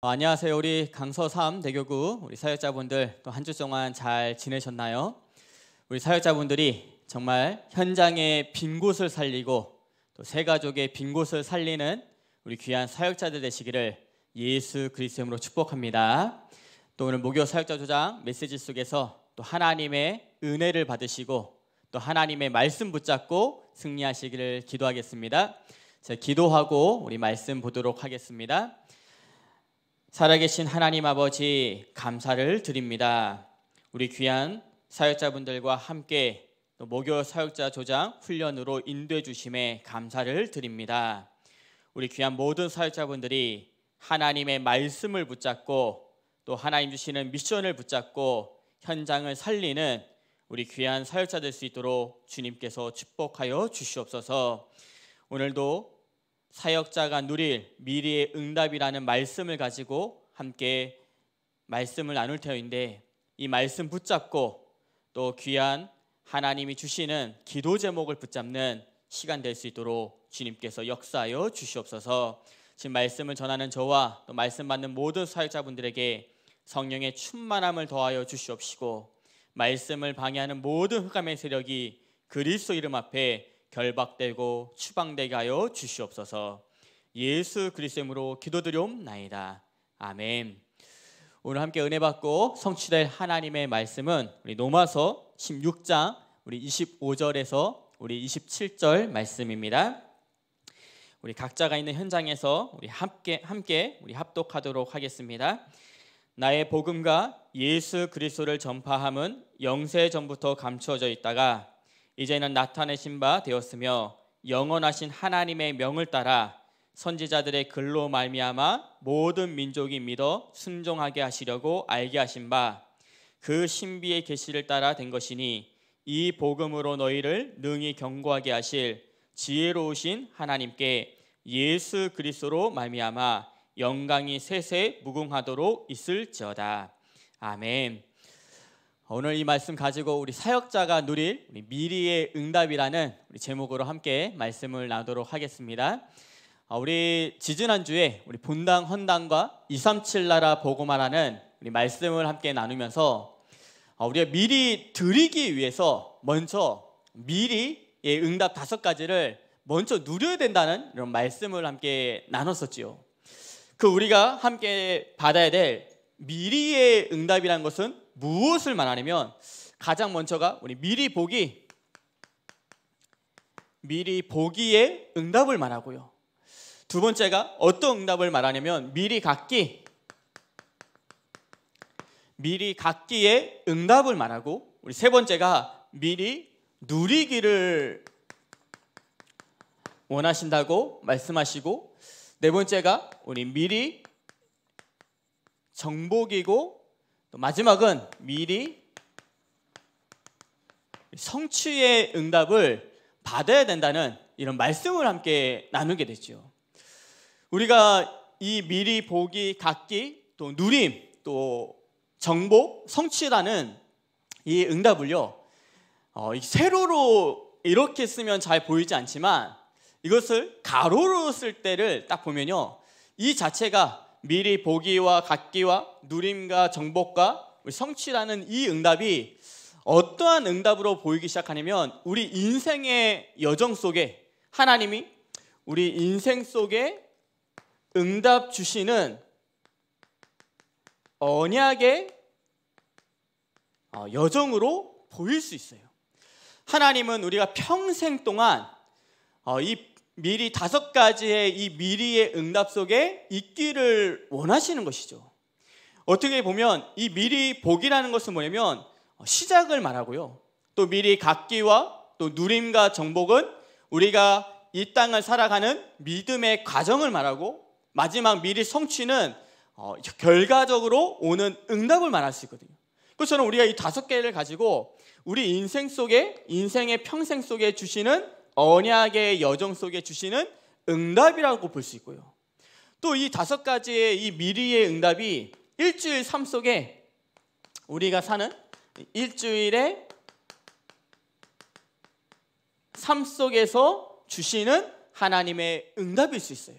어, 안녕하세요. 우리 강서 3 대교구 우리 사역자분들 또 한 주 동안 잘 지내셨나요? 우리 사역자분들이 정말 현장의 빈 곳을 살리고 또 세 가족의 빈 곳을 살리는 우리 귀한 사역자들 되시기를 예수 그리스도 이름으로 축복합니다. 또 오늘 목요 사역자 조장 메시지 속에서 또 하나님의 은혜를 받으시고 또 하나님의 말씀 붙잡고 승리하시기를 기도하겠습니다. 자, 기도하고 우리 말씀 보도록 하겠습니다. 살아계신 하나님 아버지 감사를 드립니다. 우리 귀한 사역자분들과 함께 목요 사역자 조장 훈련으로 인도해 주심에 감사를 드립니다. 우리 귀한 모든 사역자분들이 하나님의 말씀을 붙잡고 또 하나님 주시는 미션을 붙잡고 현장을 살리는 우리 귀한 사역자 될 수 있도록 주님께서 축복하여 주시옵소서. 오늘도 사역자가 누릴 미래의 응답이라는 말씀을 가지고 함께 말씀을 나눌 테인데이 말씀 붙잡고 또 귀한 하나님이 주시는 기도 제목을 붙잡는 시간 될 수 있도록 주님께서 역사하여 주시옵소서. 지금 말씀을 전하는 저와 또 말씀 받는 모든 사역자분들에게 성령의 충만함을 더하여 주시옵시고 말씀을 방해하는 모든 흑암의 세력이 그리스도 이름 앞에 결박되고 추방되게 하여 주시옵소서. 예수 그리스도로 기도드려옵나이다. 아멘. 오늘 함께 은혜 받고 성취될 하나님의 말씀은 우리 노마서 16장 우리 25절에서 우리 27절 말씀입니다. 우리 각자가 있는 현장에서 우리 함께 함께 우리 합독하도록 하겠습니다. 나의 복음과 예수 그리스도를 전파함은 영세 전부터 감추어져 있다가 이제는 나타내신 바 되었으며 영원하신 하나님의 명을 따라 선지자들의 글로 말미암아 모든 민족이 믿어 순종하게 하시려고 알게 하신 바 그 신비의 계시를 따라 된 것이니 이 복음으로 너희를 능히 경고하게 하실 지혜로우신 하나님께 예수 그리스도로 말미암아 영광이 세세 무궁하도록 있을지어다. 아멘. 오늘 이 말씀 가지고 우리 사역자가 누릴 우리 미리의 응답이라는 우리 제목으로 함께 말씀을 나도록 누 하겠습니다. 아, 우리 지지난 주에 우리 본당 헌당과 237 나라 보고마라는 우리 말씀을 함께 나누면서 아, 우리가 미리 드리기 위해서 먼저 미리의 응답 다섯 가지를 먼저 누려야 된다는 이런 말씀을 함께 나눴었지요. 그 우리가 함께 받아야 될 미리의 응답이란 것은 무엇을 말하냐면 가장 먼저가 우리 미리 보기 미리 보기에 응답을 말하고요. 두 번째가 어떤 응답을 말하냐면 미리 갖기 미리 갖기에 응답을 말하고 우리 세 번째가 미리 누리기를 원하신다고 말씀하시고 네 번째가 우리 미리 정복이고 또 마지막은 미리 성취의 응답을 받아야 된다는 이런 말씀을 함께 나누게 되죠. 우리가 이 미리 보기, 갖기, 또 누림, 또 정복, 성취라는 이 응답을요. 어, 이 세로로 이렇게 쓰면 잘 보이지 않지만 이것을 가로로 쓸 때를 딱 보면요. 이 자체가 미리 보기와 갖기와 누림과 정복과 성취라는 이 응답이 어떠한 응답으로 보이기 시작하냐면 우리 인생의 여정 속에 하나님이 우리 인생 속에 응답 주시는 언약의 어, 여정으로 보일 수 있어요. 하나님은 우리가 평생 동안 어, 이 미리 다섯 가지의 이 미리의 응답 속에 있기를 원하시는 것이죠. 어떻게 보면 이 미리 복이라는 것은 뭐냐면 시작을 말하고요. 또 미리 갖기와 또 누림과 정복은 우리가 이 땅을 살아가는 믿음의 과정을 말하고 마지막 미리 성취는 어, 결과적으로 오는 응답을 말할 수 있거든요. 그것처럼 우리가 이 다섯 개를 가지고 우리 인생 속에 인생의 평생 속에 주시는 언약의 여정 속에 주시는 응답이라고 볼 수 있고요. 또 이 다섯 가지의 이 미리의 응답이 일주일 삶 속에 우리가 사는 일주일의 삶 속에서 주시는 하나님의 응답일 수 있어요.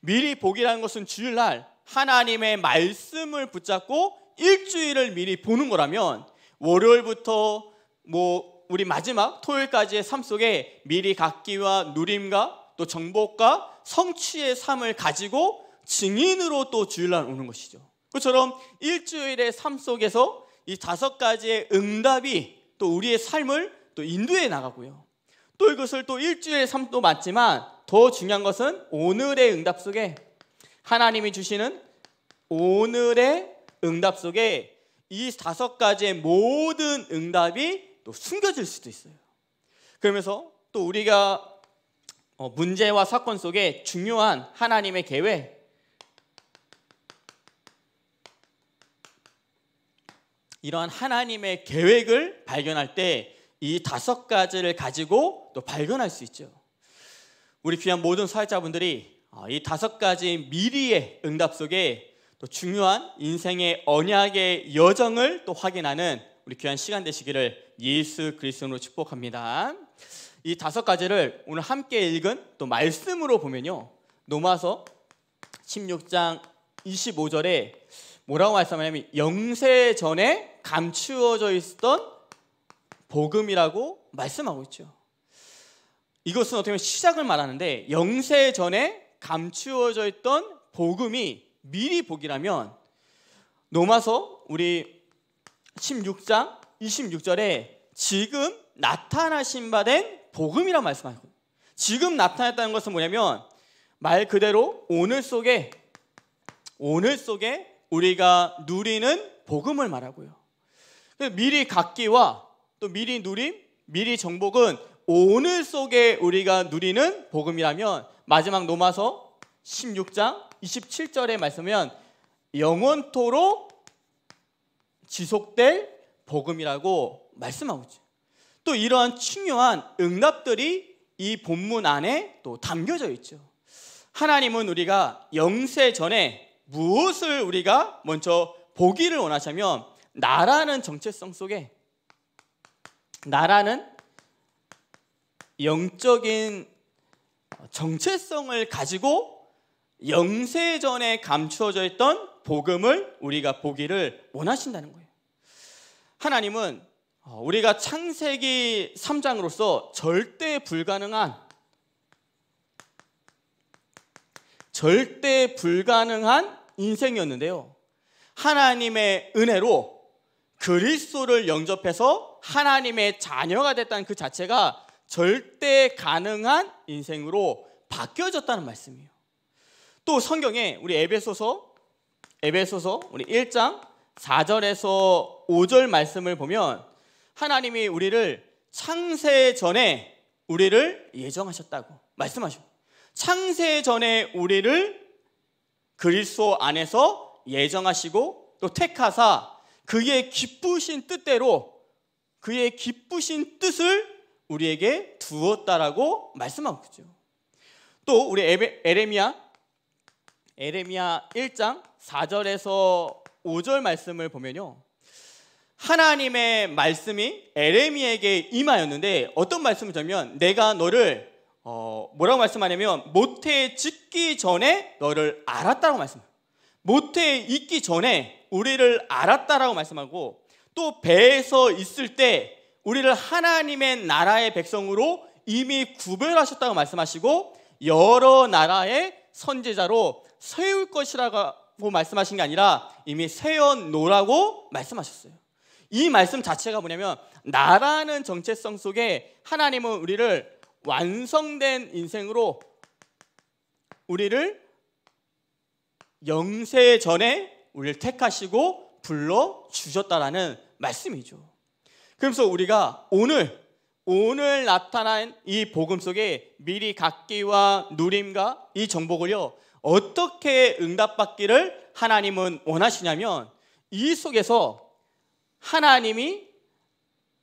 미리 복이라는 것은 주일날 하나님의 말씀을 붙잡고 일주일을 미리 보는 거라면 월요일부터 뭐 우리 마지막 토요일까지의 삶 속에 미리 갖기와 누림과 또 정복과 성취의 삶을 가지고 증인으로 또 주일날 오는 것이죠. 그처럼 일주일의 삶 속에서 이 다섯 가지의 응답이 또 우리의 삶을 또 인도해 나가고요. 또 이것을 또 일주일의 삶도 맞지만 더 중요한 것은 오늘의 응답 속에 하나님이 주시는 오늘의 응답 속에 이 다섯 가지의 모든 응답이 또 숨겨질 수도 있어요. 그러면서 또 우리가 어, 문제와 사건 속에 중요한 하나님의 계획, 이러한 하나님의 계획을 발견할 때 이 다섯 가지를 가지고 또 발견할 수 있죠. 우리 귀한 모든 사회자분들이 어, 이 다섯 가지 미리의 응답 속에 또 중요한 인생의 언약의 여정을 또 확인하는 우리 귀한 시간 되시기를 예수 그리스도로 축복합니다. 이 다섯 가지를 오늘 함께 읽은 또 말씀으로 보면요. 노마서 16장 25절에 뭐라고 말씀하냐면 영세 전에 감추어져 있었던 복음이라고 말씀하고 있죠. 이것은 어떻게 보면 시작을 말하는데 영세 전에 감추어져 있던 복음이 미리 복이라면 노마서 우리 16장 26절에 지금 나타나신 바 된 복음이라 고말씀하셨거요 지금 나타났다는 것은 뭐냐면 말 그대로 오늘 속에 오늘 속에 우리가 누리는 복음을 말하고요. 그 미리 갖기와 또 미리 누림, 미리 정복은 오늘 속에 우리가 누리는 복음이라면 마지막 로마서 16장 2 7절에말씀하면 영원토록 지속될 복음이라고 말씀하고 있죠. 또 이러한 중요한 응답들이 이 본문 안에 또 담겨져 있죠. 하나님은 우리가 영세 전에 무엇을 우리가 먼저 보기를 원하자면 나라는 정체성 속에 나라는 영적인 정체성을 가지고 영세 전에 감추어져 있던 복음을 우리가 보기를 원하신다는 거예요. 하나님은 어, 우리가 창세기 3장으로서 절대 불가능한 절대 불가능한 인생이었는데요. 하나님의 은혜로 그리스도를 영접해서 하나님의 자녀가 됐다는 그 자체가 절대 가능한 인생으로 바뀌어졌다는 말씀이에요. 또 성경에 우리 에베소서 에베소서 우리 1장 4절에서 5절 말씀을 보면 하나님이 우리를 창세 전에 우리를 예정하셨다고 말씀하셔. 창세 전에 우리를 그리스도 안에서 예정하시고 또 택하사 그의 기쁘신 뜻대로 그의 기쁘신 뜻을 우리에게 두었다라고 말씀하고 있죠. 또 우리 에레미야 에레미야 1장 4절에서 5절 말씀을 보면요. 하나님의 말씀이 에레미에게 임하였는데 어떤 말씀이냐면 내가 너를 어 뭐라고 말씀하냐면 모태에 짓기 전에 너를 알았다고 말씀. 모태에 있기 전에 우리를 알았다라고 말씀하고 또 배에서 있을 때 우리를 하나님의 나라의 백성으로 이미 구별하셨다고 말씀하시고 여러 나라의 선제자로 세울 것이라고 라고 뭐 말씀하신 게 아니라 이미 세연노라고 말씀하셨어요. 이 말씀 자체가 뭐냐면 나라는 정체성 속에 하나님은 우리를 완성된 인생으로 우리를 영세 전에 우리를 택하시고 불러 주셨다라는 말씀이죠. 그래서 우리가 오늘 오늘 나타난 이 복음 속에 미리 갖기와 누림과 이 정복을요 어떻게 응답받기를 하나님은 원하시냐면 이 속에서 하나님이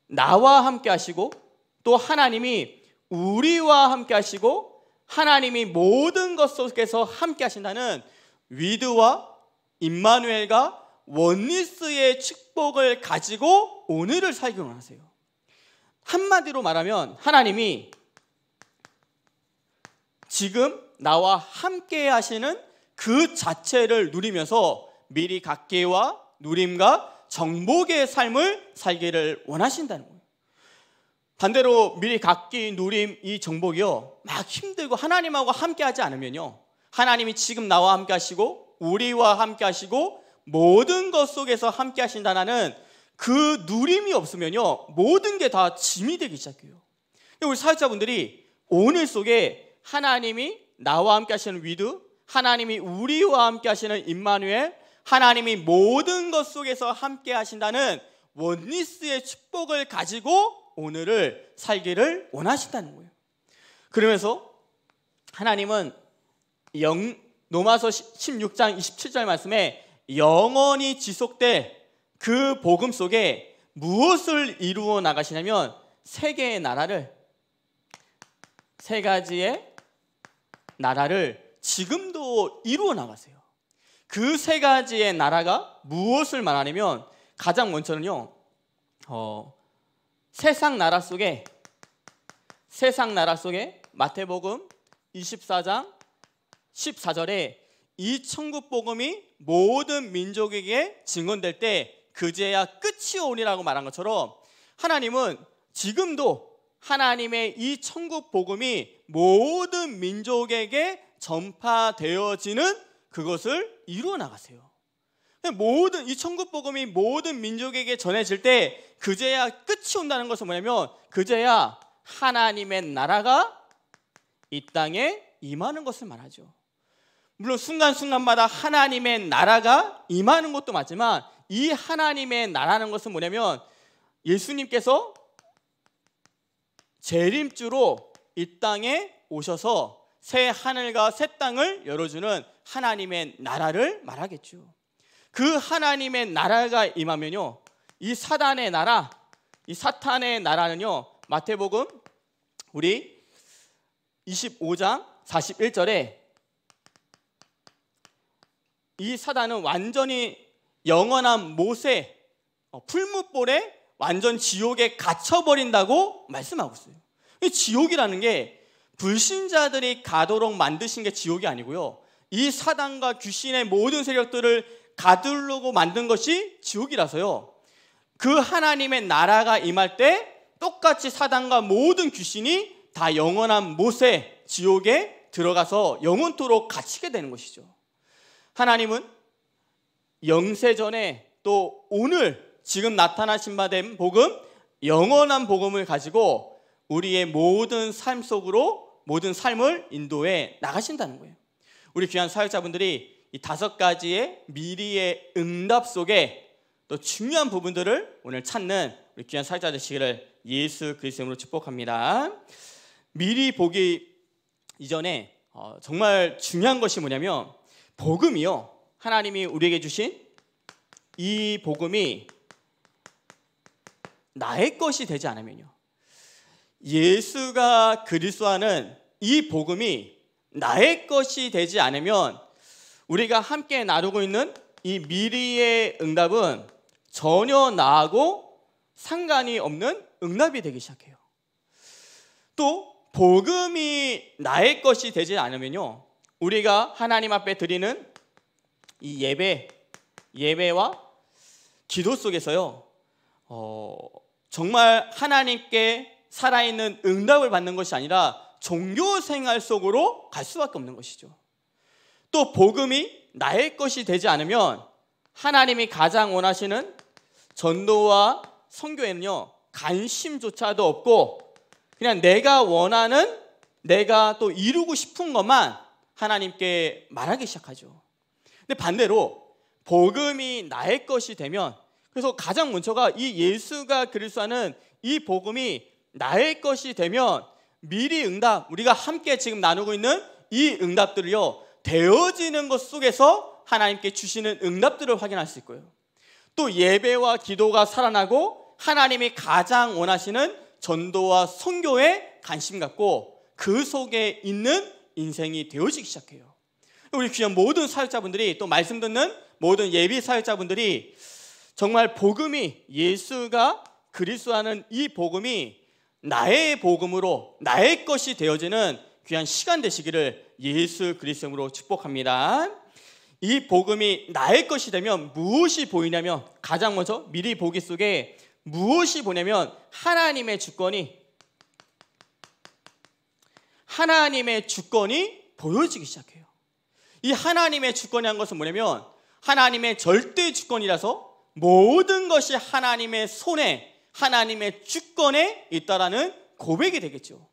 나와 함께 하시고 또 하나님이 우리와 함께 하시고 하나님이 모든 것 속에서 함께 하신다는 위드와 임마누엘과 원리스의 축복을 가지고 오늘을 살기 원하세요. 한마디로 말하면 하나님이 지금 나와 함께 하시는 그 자체를 누리면서 미리 각계와 누림과 정복의 삶을 살기를 원하신다는 거예요. 반대로 미리 각기 누림 이 정복이요. 막 힘들고 하나님하고 함께 하지 않으면요. 하나님이 지금 나와 함께 하시고 우리와 함께 하시고 모든 것 속에서 함께 하신다는 그 누림이 없으면요. 모든 게 다 짐이 되기 시작해요. 우리 사회자분들이 오늘 속에 하나님이 나와 함께 하시는 위드 하나님이 우리와 함께 하시는 임마누엘 하나님이 모든 것 속에서 함께 하신다는 원리스의 축복을 가지고 오늘을 살기를 원하신다는 거예요. 그러면서 하나님은 영, 로마서 16장 27절 말씀에 영원히 지속될 그 복음 속에 무엇을 이루어 나가시냐면 세계의 나라를 세 가지의 나라를 지금도 이루어 나가세요. 그 세 가지의 나라가 무엇을 말하냐면 가장 먼저는요. 어, 세상 나라 속에 세상 나라 속에 마태복음 24장 14절에 이 천국 복음이 모든 민족에게 증언될 때 그제야 끝이 오리라고 말한 것처럼 하나님은 지금도 하나님의 이 천국 복음이 모든 민족에게 전파되어지는 그것을 이루어 나가세요. 모든 이 천국 복음이 모든 민족에게 전해질 때 그제야 끝이 온다는 것은 뭐냐면 그제야 하나님의 나라가 이 땅에 임하는 것을 말하죠. 물론 순간순간마다 하나님의 나라가 임하는 것도 맞지만 이 하나님의 나라는 것은 뭐냐면 예수님께서 재림주로 이 땅에 오셔서 새 하늘과 새 땅을 열어주는 하나님의 나라를 말하겠죠. 그 하나님의 나라가 임하면요. 이 사단의 나라, 이 사탄의 나라는요. 마태복음 우리 25장 41절에 이 사단은 완전히 영원한 모세 어, 풀무볼에 완전 지옥에 갇혀버린다고 말씀하고 있어요. 이 지옥이라는 게 불신자들이 가도록 만드신 게 지옥이 아니고요. 이 사단과 귀신의 모든 세력들을 가두르고 만든 것이 지옥이라서요. 그 하나님의 나라가 임할 때 똑같이 사단과 모든 귀신이 다 영원한 못에 지옥에 들어가서 영원토록 갇히게 되는 것이죠. 하나님은 영세전에 또 오늘 지금 나타나신 바 된 복음 영원한 복음을 가지고 우리의 모든 삶 속으로 모든 삶을 인도해 나가신다는 거예요. 우리 귀한 사역자분들이 이 다섯 가지의 미리의 응답 속에 또 중요한 부분들을 오늘 찾는 우리 귀한 사역자 되시기를 예수 그리스도로 축복합니다. 미리 보기 이전에 어, 정말 중요한 것이 뭐냐면 복음이요. 하나님이 우리에게 주신 이 복음이 나의 것이 되지 않으면요. 예수가 그리스도하는 이 복음이 나의 것이 되지 않으면 우리가 함께 나누고 있는 이 미리의 응답은 전혀 나하고 상관이 없는 응답이 되기 시작해요. 또 복음이 나의 것이 되지 않으면요. 우리가 하나님 앞에 드리는 이 예배, 예배와 기도 속에서요. 어, 정말 하나님께 살아있는 응답을 받는 것이 아니라 종교 생활 속으로 갈 수밖에 없는 것이죠. 또 복음이 나의 것이 되지 않으면 하나님이 가장 원하시는 전도와 성교에는요 관심조차도 없고 그냥 내가 원하는 내가 또 이루고 싶은 것만 하나님께 말하기 시작하죠. 근데 반대로 복음이 나의 것이 되면 그래서 가장 먼저가 이 예수가 그리스도 는이 복음이 나의 것이 되면 미리 응답, 우리가 함께 지금 나누고 있는 이 응답들을요, 되어지는 것 속에서 하나님께 주시는 응답들을 확인할 수 있고요. 또 예배와 기도가 살아나고 하나님이 가장 원하시는 전도와 성교에 관심 갖고 그 속에 있는 인생이 되어지기 시작해요. 우리 귀한 모든 사역자분들이 또 말씀 듣는 모든 예비 사역자분들이 정말 복음이 예수가 그리스도하는 이 복음이 나의 복음으로 나의 것이 되어지는 귀한 시간 되시기를 예수 그리스도 이으로 축복합니다. 이 복음이 나의 것이 되면 무엇이 보이냐면 가장 먼저 미리 보기 속에 무엇이 보냐면 하나님의 주권이 하나님의 주권이 보여지기 시작해요. 이 하나님의 주권이란 것은 뭐냐면 하나님의 절대 주권이라서 모든 것이 하나님의 손에 하나님의 주권에 있다라는 고백이 되겠죠.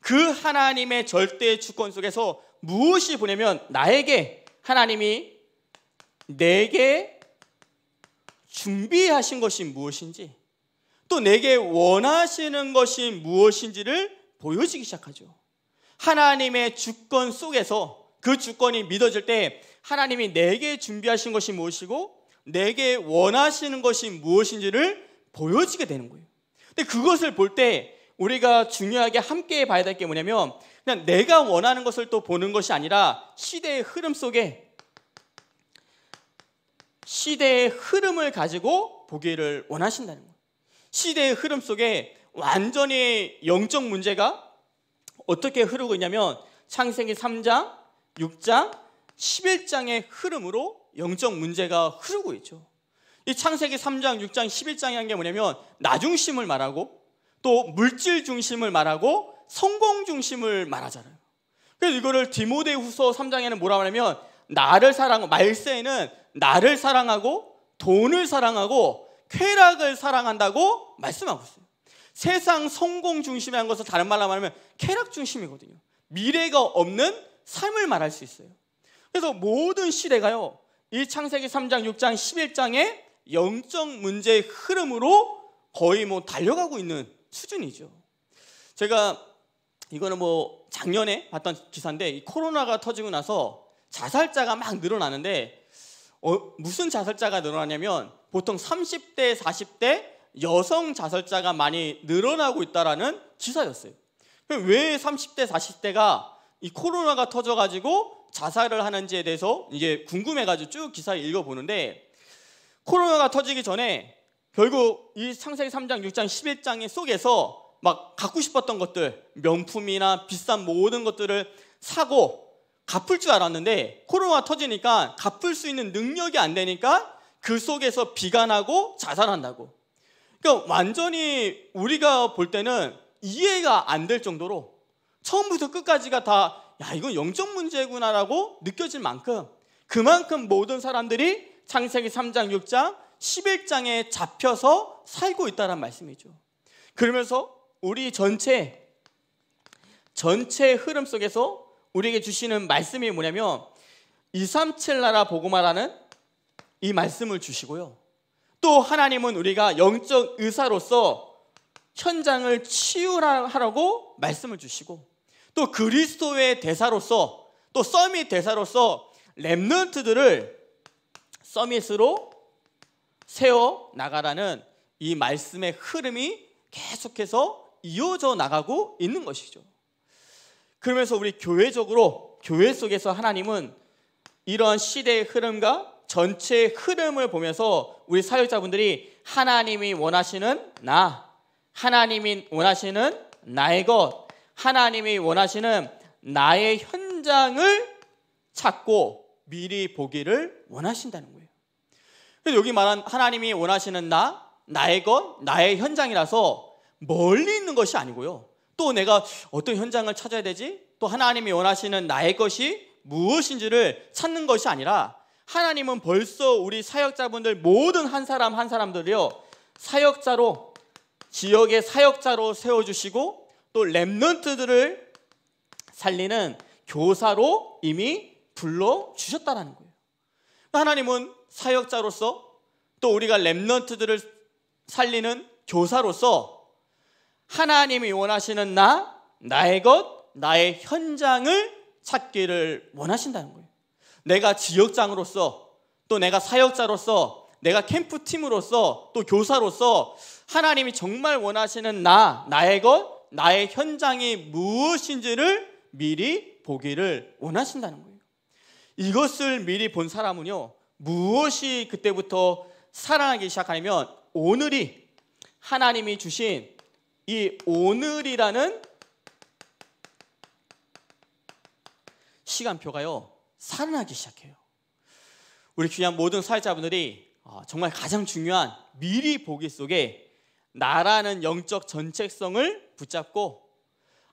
그 하나님의 절대 주권 속에서 무엇이 보내면 나에게 하나님이 내게 준비하신 것이 무엇인지 또 내게 원하시는 것이 무엇인지를 보여지기 시작하죠. 하나님의 주권 속에서 그 주권이 믿어질 때 하나님이 내게 준비하신 것이 무엇이고 내게 원하시는 것이 무엇인지를 보여지게 되는 거예요. 근데 그것을 볼 때 우리가 중요하게 함께 봐야 될 게 뭐냐면 그냥 내가 원하는 것을 또 보는 것이 아니라 시대의 흐름 속에 시대의 흐름을 가지고 보기를 원하신다는 거예요. 시대의 흐름 속에 완전히 영적 문제가 어떻게 흐르고 있냐면 창세기 3장, 6장, 11장의 흐름으로 영적 문제가 흐르고 있죠. 이 창세기 3장, 6장, 1 1장이라게 뭐냐면 나중심을 말하고 또 물질 중심을 말하고 성공 중심을 말하잖아요. 그래서 이거를 디모데 후서 3장에는 뭐라 고하냐면 나를 사랑하고 말세에는 나를 사랑하고 돈을 사랑하고 쾌락을 사랑한다고 말씀하고 있어요. 세상 성공 중심에한 것을 다른 말로 말하면 쾌락 중심이거든요. 미래가 없는 삶을 말할 수 있어요. 그래서 모든 시대가요. 이 창세기 3장, 6장, 11장에 영적 문제의 흐름으로 거의 뭐 달려가고 있는 수준이죠. 제가 이거는 뭐 작년에 봤던 기사인데 코로나가 터지고 나서 자살자가 막 늘어나는데 어, 무슨 자살자가 늘어나냐면 보통 30대, 40대 여성 자살자가 많이 늘어나고 있다라는 기사였어요. 왜 30대, 40대가 이 코로나가 터져가지고 자살을 하는지에 대해서 이제 궁금해가지고 쭉 기사를 읽어보는데 코로나가 터지기 전에 결국 이 창세기 3장, 6장, 11장의 속에서 막 갖고 싶었던 것들, 명품이나 비싼 모든 것들을 사고 갚을 줄 알았는데 코로나 터지니까 갚을 수 있는 능력이 안 되니까 그 속에서 비관하고 자살한다고. 그러니까 완전히 우리가 볼 때는 이해가 안 될 정도로 처음부터 끝까지가 다 야, 이건 영적 문제구나라고 느껴질 만큼 그만큼 모든 사람들이 창세기 3장, 6장, 11장에 잡혀서 살고 있다는 말씀이죠. 그러면서 우리 전체, 전체 흐름 속에서 우리에게 주시는 말씀이 뭐냐면 237 나라 보고마라는 이 말씀을 주시고요. 또 하나님은 우리가 영적 의사로서 현장을 치유하라고 말씀을 주시고 또 그리스도의 대사로서 또 썸이 대사로서 랩넌트들을 서밋으로 세워 나가라는 이 말씀의 흐름이 계속해서 이어져 나가고 있는 것이죠. 그러면서 우리 교회적으로 교회 속에서 하나님은 이런 시대의 흐름과 전체의 흐름을 보면서 우리 사역자분들이 하나님이 원하시는 나, 하나님이 원하시는 나의 것, 하나님이 원하시는 나의 현장을 찾고 미리 보기를 원하신다는 거예요. 여기 말한 하나님이 원하시는 나, 나의 것, 나의 현장이라서 멀리 있는 것이 아니고요. 또 내가 어떤 현장을 찾아야 되지? 또 하나님이 원하시는 나의 것이 무엇인지를 찾는 것이 아니라 하나님은 벌써 우리 사역자분들 모든 한 사람 한 사람들이요. 사역자로 지역의 사역자로 세워 주시고 또 랩넌트들을 살리는 교사로 이미 불러 주셨다라는 거예요. 그러니까 하나님은 사역자로서 또 우리가 랩런트들을 살리는 교사로서 하나님이 원하시는 나, 나의 것, 나의 현장을 찾기를 원하신다는 거예요. 내가 지역장으로서 또 내가 사역자로서 내가 캠프팀으로서 또 교사로서 하나님이 정말 원하시는 나, 나의 것, 나의 현장이 무엇인지를 미리 보기를 원하신다는 거예요. 이것을 미리 본 사람은요, 무엇이 그때부터 사랑하기 시작하냐면 오늘이 하나님이 주신 이 오늘이라는 시간표가요 살아나기 시작해요. 우리 귀한 모든 사회자분들이 어, 정말 가장 중요한 미리 보기 속에 나라는 영적 전책성을 붙잡고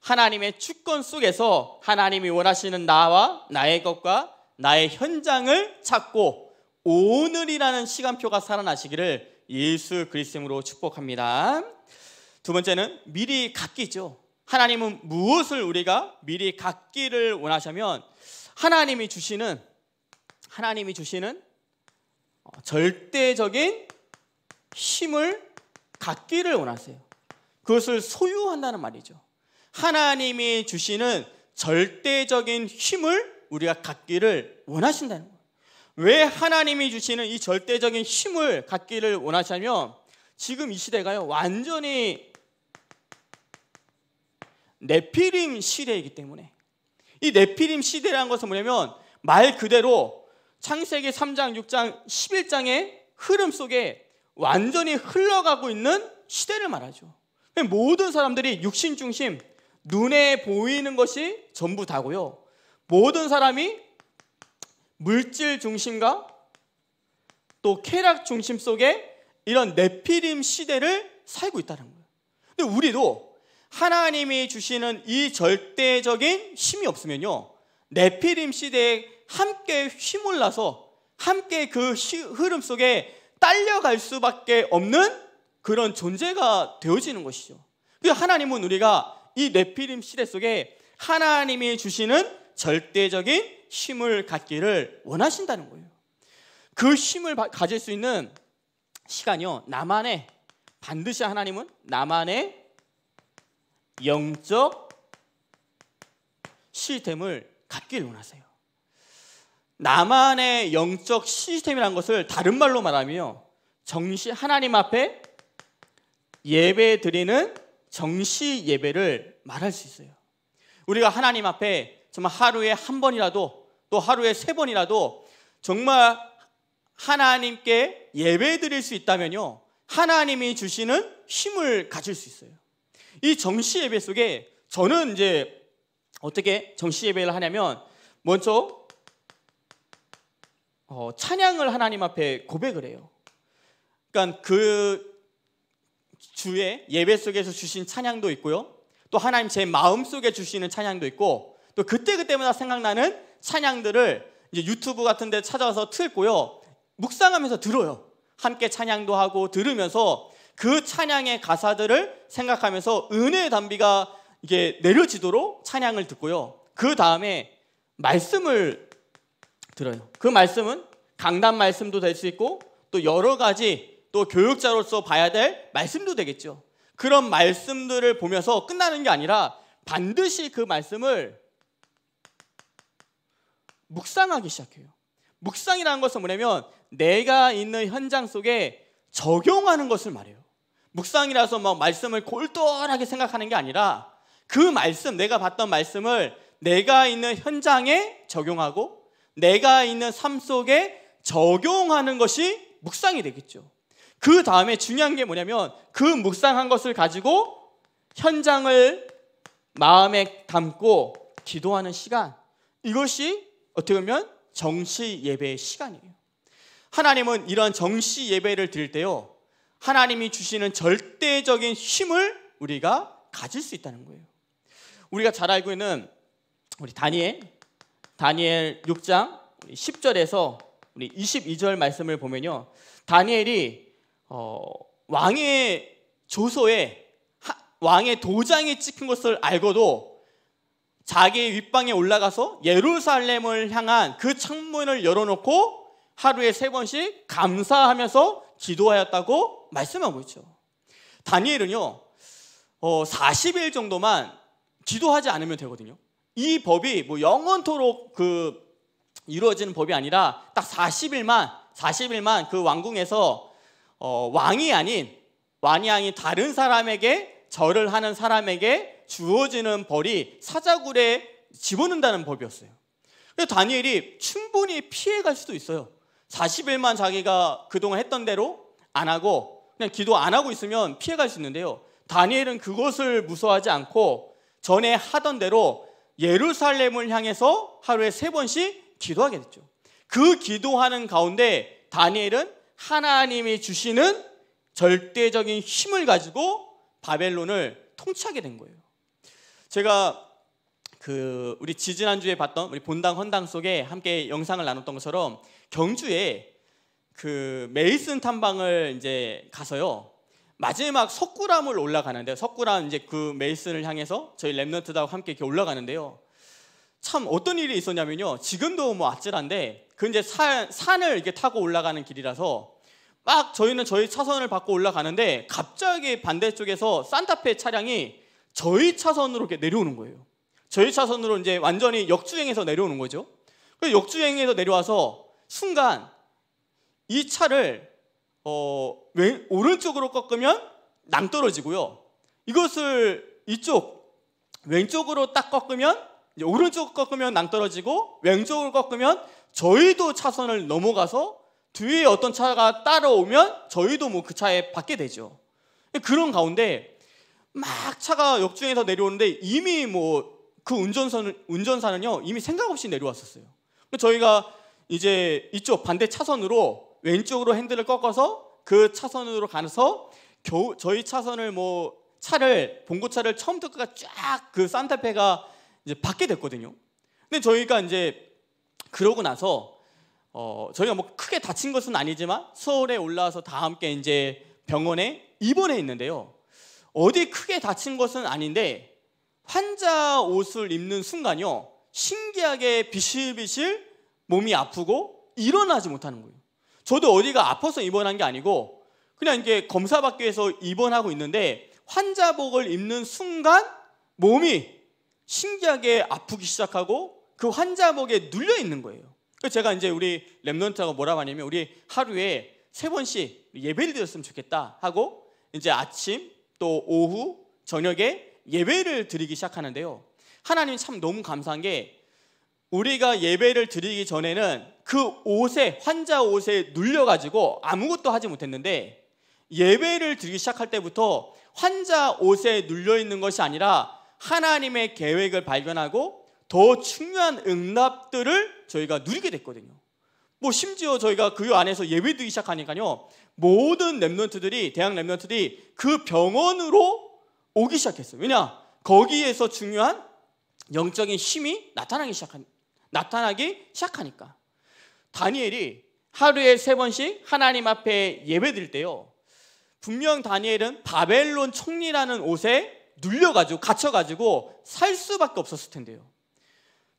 하나님의 주권 속에서 하나님이 원하시는 나와 나의 것과 나의 현장을 찾고 오늘이라는 시간표가 살아나시기를 예수 그리스도로 으 축복합니다. 두 번째는 미리 갖기죠. 하나님은 무엇을 우리가 미리 갖기를 원하시면 하나님이 주시는 하나님이 주시는 어, 절대적인 힘을 갖기를 원하세요. 그것을 소유한다는 말이죠. 하나님이 주시는 절대적인 힘을 우리가 갖기를 원하신다는 거예요. 왜 하나님이 주시는 이 절대적인 힘을 갖기를 원하시냐면 지금 이 시대가요 완전히 네피림 시대이기 때문에 이 네피림 시대라는 것은 뭐냐면 말 그대로 창세기 3장, 6장, 11장의 흐름 속에 완전히 흘러가고 있는 시대를 말하죠. 모든 사람들이 육신 중심, 눈에 보이는 것이 전부 다고요. 모든 사람이 물질 중심과 또 쾌락 중심 속에 이런 네피림 시대를 살고 있다는 거예요. 근데 우리도 하나님이 주시는 이 절대적인 힘이 없으면요. 네피림 시대에 함께 휘몰라서 함께 그 흐름 속에 딸려갈 수밖에 없는 그런 존재가 되어지는 것이죠. 그래서 하나님은 우리가 이 네피림 시대 속에 하나님이 주시는 절대적인 힘을 갖기를 원하신다는 거예요. 그 힘을 가질 수 있는 시간이요. 나만의 반드시 하나님은 나만의 영적 시스템을 갖기를 원하세요. 나만의 영적 시스템이라는 것을 다른 말로 말하며 정시 하나님 앞에 예배 드리는 정시 예배를 말할 수 있어요. 우리가 하나님 앞에 정말 하루에 한 번이라도 또 하루에 세 번이라도 정말 하나님께 예배 드릴 수 있다면요. 하나님이 주시는 힘을 가질 수 있어요. 이 정시 예배 속에 저는 이제 어떻게 정시 예배를 하냐면 먼저 어, 찬양을 하나님 앞에 고백을 해요. 그러니까 그 주의 예배 속에서 주신 찬양도 있고요. 또 하나님 제 마음 속에 주시는 찬양도 있고 또 그때그때마다 생각나는 찬양들을 이제 유튜브 같은 데 찾아서 틀고요. 묵상하면서 들어요. 함께 찬양도 하고 들으면서 그 찬양의 가사들을 생각하면서 은혜의 담비가 이게 내려지도록 찬양을 듣고요. 그 다음에 말씀을 들어요. 그 말씀은 강단 말씀도 될 수 있고 또 여러 가지 또 교육자로서 봐야 될 말씀도 되겠죠. 그런 말씀들을 보면서 끝나는 게 아니라 반드시 그 말씀을 묵상하기 시작해요. 묵상이라는 것은 뭐냐면 내가 있는 현장 속에 적용하는 것을 말해요. 묵상이라서 막 말씀을 골똘하게 생각하는 게 아니라 그 말씀, 내가 봤던 말씀을 내가 있는 현장에 적용하고 내가 있는 삶 속에 적용하는 것이 묵상이 되겠죠. 그 다음에 중요한 게 뭐냐면 그 묵상한 것을 가지고 현장을 마음에 담고 기도하는 시간. 이것이 어떻게 보면 정시 예배의 시간이에요. 하나님은 이러한 정시 예배를 드릴 때요. 하나님이 주시는 절대적인 힘을 우리가 가질 수 있다는 거예요. 우리가 잘 알고 있는 우리 다니엘 다니엘 6장 10절에서 우리 22절 말씀을 보면요. 다니엘이 어, 왕의 조서에 하, 왕의 도장이 찍힌 것을 알고도 자기의 윗방에 올라가서 예루살렘을 향한 그 창문을 열어놓고 하루에 세 번씩 감사하면서 기도하였다고 말씀하고 있죠. 다니엘은요, 어, 40일 정도만 기도하지 않으면 되거든요. 이 법이 뭐 영원토록 그 이루어지는 법이 아니라 딱 40일만, 40일만 그 왕궁에서 어, 왕이 아닌, 왕이 아닌 다른 사람에게 절을 하는 사람에게 주어지는 벌이 사자굴에 집어넣는다는 법이었어요. 그래서 다니엘이 충분히 피해갈 수도 있어요. 40일만 자기가 그동안 했던 대로 안 하고 그냥 기도 안 하고 있으면 피해갈 수 있는데요. 다니엘은 그것을 무서워하지 않고 전에 하던 대로 예루살렘을 향해서 하루에 세 번씩 기도하게 됐죠. 그 기도하는 가운데 다니엘은 하나님이 주시는 절대적인 힘을 가지고 바벨론을 통치하게 된 거예요. 제가 그 우리 지지난주에 봤던 우리 본당 헌당 속에 함께 영상을 나눴던 것처럼 경주에 그 메이슨 탐방을 이제 가서요. 마지막 석굴암을 올라가는데 석굴암 이제 그 메이슨을 향해서 저희 랩넌트들하고 함께 이렇게 올라가는데요. 참 어떤 일이 있었냐면요. 지금도 뭐 아찔한데 그 이제 산, 산을 이렇게 타고 올라가는 길이라서 막 저희는 저희 차선을 받고 올라가는데 갑자기 반대쪽에서 산타페 차량이 저희 차선으로 이렇게 내려오는 거예요. 저희 차선으로 이제 완전히 역주행해서 내려오는 거죠. 그 역주행해서 내려와서 순간 이 차를 어, 왼, 오른쪽으로 꺾으면 낭떨어지고요. 이것을 이쪽 왼쪽으로 딱 꺾으면 오른쪽 꺾으면 낭떨어지고 왼쪽을 꺾으면 저희도 차선을 넘어가서 뒤에 어떤 차가 따라오면 저희도 뭐 그 차에 받게 되죠. 그런 가운데 막 차가 역주행해서 내려오는데 이미 뭐 그 운전선을 운전사는요 이미 생각 없이 내려왔었어요. 저희가 이제 이쪽 반대 차선으로 왼쪽으로 핸들을 꺾어서 그 차선으로 가서 겨우 저희 차선을 뭐 차를 봉고차를 처음부터 끝쫙그 산타페가 이제 받게 됐거든요. 근데 저희가 이제 그러고 나서 어 저희가 뭐 크게 다친 것은 아니지만 서울에 올라와서 다 함께 이제 병원에 입원해 있는데요. 어디 크게 다친 것은 아닌데 환자 옷을 입는 순간요 신기하게 비실비실 몸이 아프고 일어나지 못하는 거예요. 저도 어디가 아파서 입원한 게 아니고 그냥 이게 검사 받기 위해서 입원하고 있는데 환자복을 입는 순간 몸이 신기하게 아프기 시작하고 그 환자복에 눌려 있는 거예요. 그래서 제가 이제 우리 랩런트하고 뭐라고 하냐면 우리 하루에 세 번씩 예배를 드렸으면 좋겠다 하고 이제 아침, 또 오후, 저녁에 예배를 드리기 시작하는데요. 하나님 참 너무 감사한 게 우리가 예배를 드리기 전에는 그 옷에 환자 옷에 눌려 가지고 아무것도 하지 못했는데 예배를 드리기 시작할 때부터 환자 옷에 눌려 있는 것이 아니라 하나님의 계획을 발견하고 더 중요한 응답들을 저희가 누리게 됐거든요. 뭐 심지어 저희가 그 안에서 예배 드리기 시작하니까요. 모든 랩런트들이 대학 랩런트들이 그 병원으로 오기 시작했어요. 왜냐? 거기에서 중요한 영적인 힘이 나타나기 시작한 나타나기 시작하니까. 다니엘이 하루에 세 번씩 하나님 앞에 예배 드릴 때요. 분명 다니엘은 바벨론 총리라는 옷에 눌려가지고 갇혀가지고 살 수밖에 없었을 텐데요.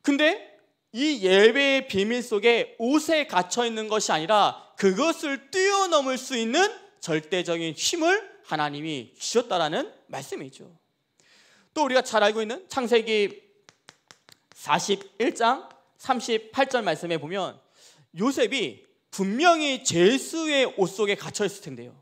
근데 이 예배의 비밀 속에 옷에 갇혀 있는 것이 아니라 그것을 뛰어넘을 수 있는 절대적인 힘을 하나님이 주셨다라는 말씀이죠. 또 우리가 잘 알고 있는 창세기 41장 38절 말씀에 보면 요셉이 분명히 제수의옷 속에 갇혀 있을 텐데요.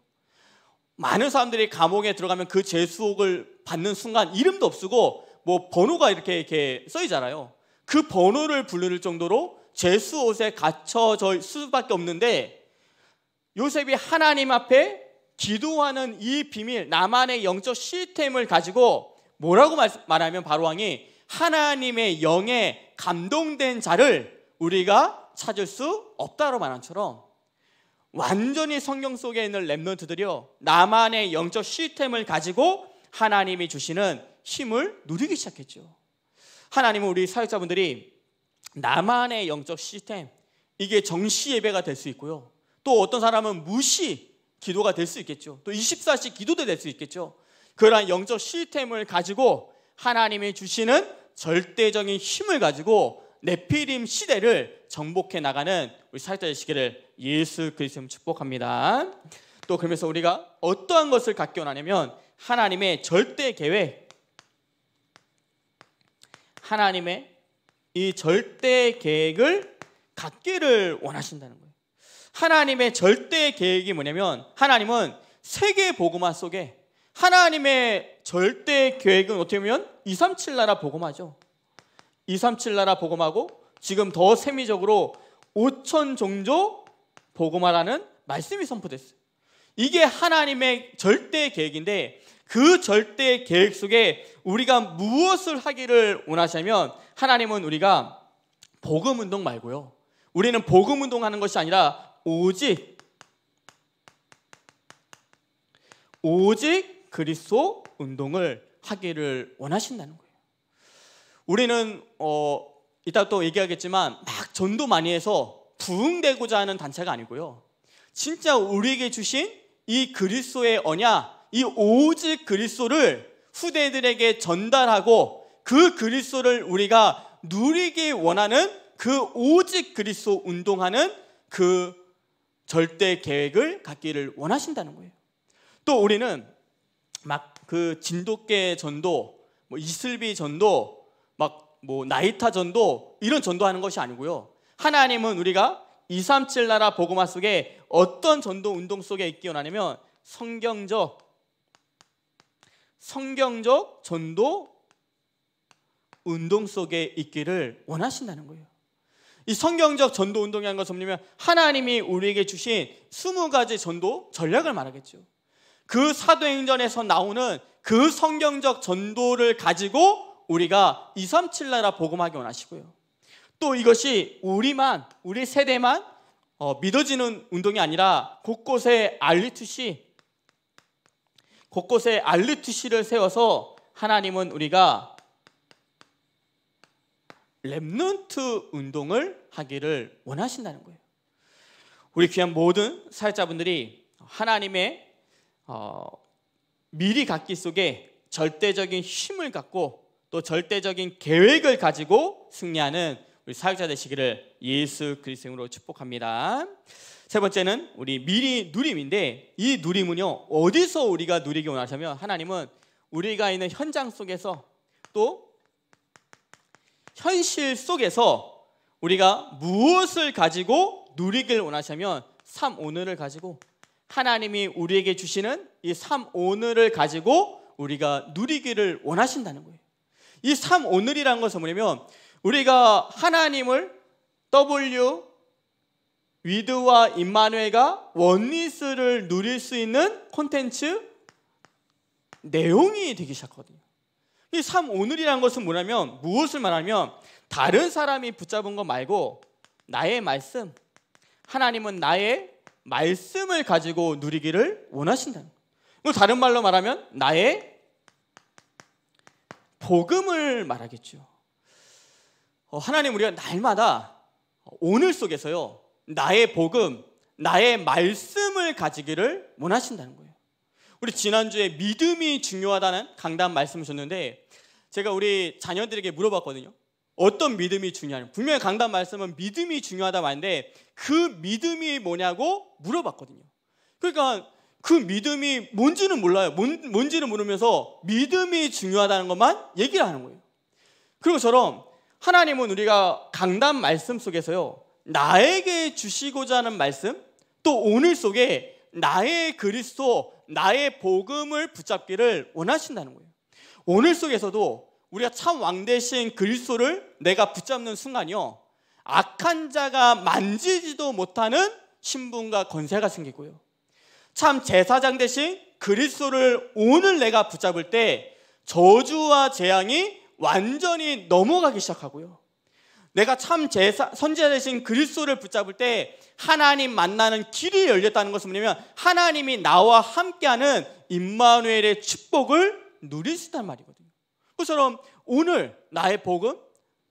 많은 사람들이 감옥에 들어가면 그제수옥을 받는 순간 이름도 없고 뭐 번호가 이렇게 이렇게 써있잖아요. 그 번호를 부르는 정도로 제수옷에 갇혀져 수밖에 없는데 요셉이 하나님 앞에 기도하는 이 비밀, 나만의 영적 시스템을 가지고 뭐라고 말하면 바로왕이 하나님의 영에 감동된 자를 우리가 찾을 수 없다로 말한처럼 완전히 성경 속에 있는 랩런트들이요. 나만의 영적 시스템을 가지고 하나님이 주시는 힘을 누리기 시작했죠. 하나님은 우리 사역자분들이 나만의 영적 시스템, 이게 정시 예배가 될 수 있고요. 또 어떤 사람은 무시 기도가 될 수 있겠죠. 또 24시 기도도 될 수 있겠죠. 그러한 영적 시스템을 가지고 하나님이 주시는 절대적인 힘을 가지고 네피림 시대를 정복해 나가는 우리 사역자의 시기를 예수 그리스도님 축복합니다. 또 그러면서 우리가 어떠한 것을 갖게 원하냐면 하나님의 절대 계획 하나님의 이 절대 계획을 갖기를 원하신다는 거예요. 하나님의 절대 계획이 뭐냐면 하나님은 세계 복음화 속에 하나님의 절대 계획은 어떻게 보면 237 나라 복음화죠. 237 나라 복음하고 지금 더 세미적으로 5천 종조 복음화라는 말씀이 선포됐어요. 이게 하나님의 절대 계획인데 그 절대 계획 속에 우리가 무엇을 하기를 원하시냐면 하나님은 우리가 복음 운동 말고요. 우리는 복음 운동하는 것이 아니라 오직 오직 그리스도 운동을 하기를 원하신다는 거예요. 우리는 어 이따 또 얘기하겠지만 막 전도 많이 해서 부흥되고자 하는 단체가 아니고요. 진짜 우리에게 주신 이 그리스도의 언약, 이 오직 그리스도를 후대들에게 전달하고 그 그리스도를 우리가 누리기 원하는 그 오직 그리스도 운동하는 그 절대 계획을 갖기를 원하신다는 거예요. 또 우리는 막 그 진돗개 전도, 뭐 이슬비 전도, 막 뭐 나이타 전도 이런 전도하는 것이 아니고요. 하나님은 우리가 237 나라 복음화 속에 어떤 전도 운동 속에 있기 원냐면 성경적 성경적 전도 운동 속에 있기를 원하신다는 거예요. 이 성경적 전도 운동이란 것은 뭐냐면 하나님이 우리에게 주신 20가지 전도 전략을 말하겠죠. 그 사도행전에서 나오는 그 성경적 전도를 가지고 우리가 237 나라 복음하기 원하시고요. 또 이것이 우리만 우리 세대만 어, 믿어지는 운동이 아니라 곳곳에 알리투시 곳곳에 알리투시를 세워서 하나님은 우리가 렘넌트 운동을 하기를 원하신다는 거예요. 우리 귀한 모든 사역자분들이 하나님의 어, 미리 갖기 속에 절대적인 힘을 갖고 또 절대적인 계획을 가지고 승리하는 우리 사역자 되시기를 예수 그리스도로 축복합니다. 세 번째는 우리 미리 누림인데 이 누림은요 어디서 우리가 누리기 원하냐면 하나님은 우리가 있는 현장 속에서 또 현실 속에서 우리가 무엇을 가지고 누리길 원하시면 3 오늘을 가지고 하나님이 우리에게 주시는 이3 오늘을 가지고 우리가 누리기를 원하신다는 거예요. 이3 오늘이라는 것은 뭐냐면 우리가 하나님을 W 위드와 임마누엘과 원리스를 누릴 수 있는 콘텐츠 내용이 되기 시작하거든요. 이삼 오늘이라는 것은 뭐냐면 무엇을 말하면 다른 사람이 붙잡은 것 말고 나의 말씀 하나님은 나의 말씀을 가지고 누리기를 원하신다. 다른 말로 말하면 나의 복음을 말하겠죠. 어, 하나님 우리가 날마다 오늘 속에서요 나의 복음, 나의 말씀을 가지기를 원하신다는 거예요. 우리 지난주에 믿음이 중요하다는 강단 말씀을 줬는데 제가 우리 자녀들에게 물어봤거든요. 어떤 믿음이 중요하냐? 분명히 강단 말씀은 믿음이 중요하다 고 말인데 그 믿음이 뭐냐고 물어봤거든요. 그러니까 그 믿음이 뭔지는 몰라요. 뭔, 뭔지는 모르면서 믿음이 중요하다는 것만 얘기를 하는 거예요. 그리고 저럼 하나님은 우리가 강단 말씀 속에서요. 나에게 주시고자 하는 말씀 또 오늘 속에 나의 그리스도 나의 복음을 붙잡기를 원하신다는 거예요. 오늘 속에서도 우리가 참 왕 대신 그리스도를 내가 붙잡는 순간이요. 악한 자가 만지지도 못하는 신분과 권세가 생기고요. 참 제사장 대신 그리스도를 오늘 내가 붙잡을 때 저주와 재앙이 완전히 넘어가기 시작하고요. 내가 참 제사, 선제 대신 그리스도를 붙잡을 때 하나님 만나는 길이 열렸다는 것은 뭐냐면 하나님이 나와 함께하는 임마누엘의 축복을 누리시단 말이거든요. 그처럼 오늘 나의 복음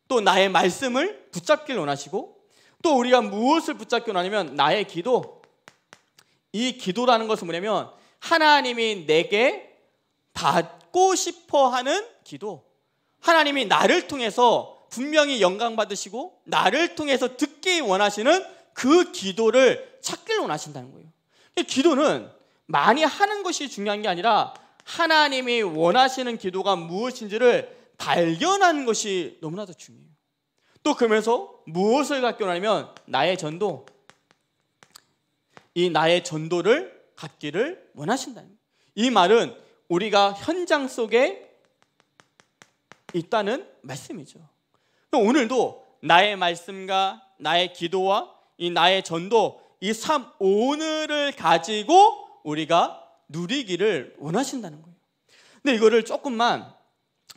또 나의 말씀을 붙잡길 원하시고 또 우리가 무엇을 붙잡길 원하냐면 나의 기도 이 기도라는 것은 뭐냐면 하나님이 내게 받고 싶어 하는 기도 하나님이 나를 통해서 분명히 영광 받으시고 나를 통해서 듣기 원하시는 그 기도를 찾기를 원하신다는 거예요. 기도는 많이 하는 것이 중요한 게 아니라 하나님이 원하시는 기도가 무엇인지를 발견하는 것이 너무나도 중요해요. 또 그러면서 무엇을 갖기 원하냐면 나의 전도, 이 나의 전도를 갖기를 원하신다는 거예요. 이 말은 우리가 현장 속에 있다는 말씀이죠. 오늘도 나의 말씀과 나의 기도와 이 나의 전도 이 삶 오늘을 가지고 우리가 누리기를 원하신다는 거예요. 근데 이거를 조금만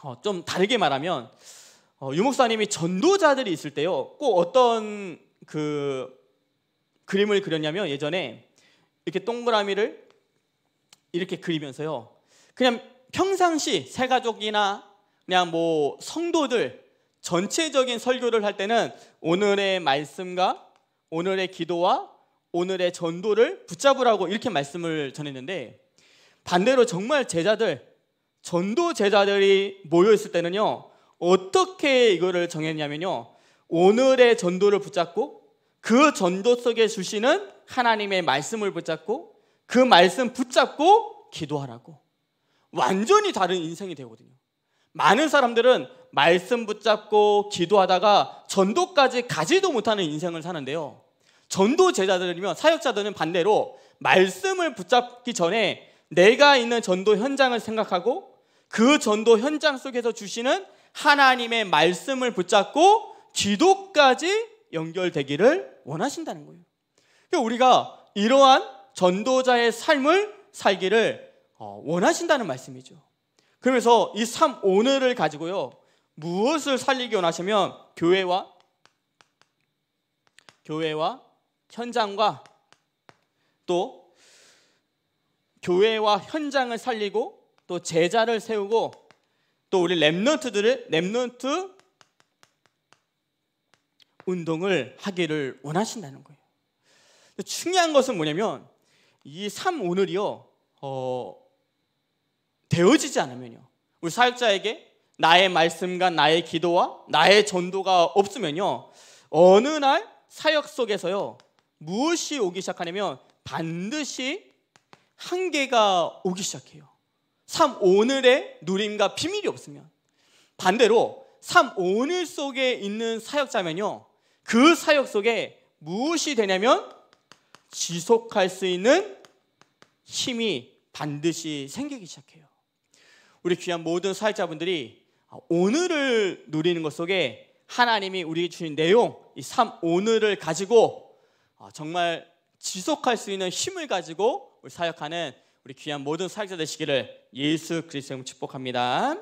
어, 좀 다르게 말하면 어, 유목사님이 전도자들이 있을 때요 꼭 어떤 그 그림을 그렸냐면 예전에 이렇게 동그라미를 이렇게 그리면서요 그냥 평상시 새 가족이나 그냥 뭐 성도들 전체적인 설교를 할 때는 오늘의 말씀과 오늘의 기도와 오늘의 전도를 붙잡으라고 이렇게 말씀을 전했는데 반대로 정말 제자들 전도 제자들이 모여 있을 때는요 어떻게 이거를 정했냐면요 오늘의 전도를 붙잡고 그 전도 속에 주시는 하나님의 말씀을 붙잡고 그 말씀 붙잡고 기도하라고 완전히 다른 인생이 되거든요. 많은 사람들은 말씀 붙잡고 기도하다가 전도까지 가지도 못하는 인생을 사는데요. 전도 제자들이면 사역자들은 반대로 말씀을 붙잡기 전에 내가 있는 전도 현장을 생각하고 그 전도 현장 속에서 주시는 하나님의 말씀을 붙잡고 기도까지 연결되기를 원하신다는 거예요. 그러니까 우리가 이러한 전도자의 삶을 살기를 어, 원하신다는 말씀이죠. 그러면서 이 삶 오늘을 가지고요. 무엇을 살리기 원하시면 교회와 교회와 현장과 또 교회와 현장을 살리고 또 제자를 세우고 또 우리 렘런트들을렘런트 운동을 하기를 원하신다는 거예요. 중요한 것은 뭐냐면 이 삶 오늘이요 어, 되어지지 않으면요 우리 사역자에게 나의 말씀과 나의 기도와 나의 전도가 없으면요. 어느 날 사역 속에서요. 무엇이 오기 시작하냐면 반드시 한계가 오기 시작해요. 삶 오늘의 누림과 비밀이 없으면 반대로 삶 오늘 속에 있는 사역자면요. 그 사역 속에 무엇이 되냐면 지속할 수 있는 힘이 반드시 생기기 시작해요. 우리 귀한 모든 사역자분들이 아, 오늘을 누리는 것 속에 하나님이 우리 주신 내용 이 삶 오늘을 가지고 아, 정말 지속할 수 있는 힘을 가지고 우리 사역하는 우리 귀한 모든 사역자 되시기를 예수 그리스도 님 축복합니다.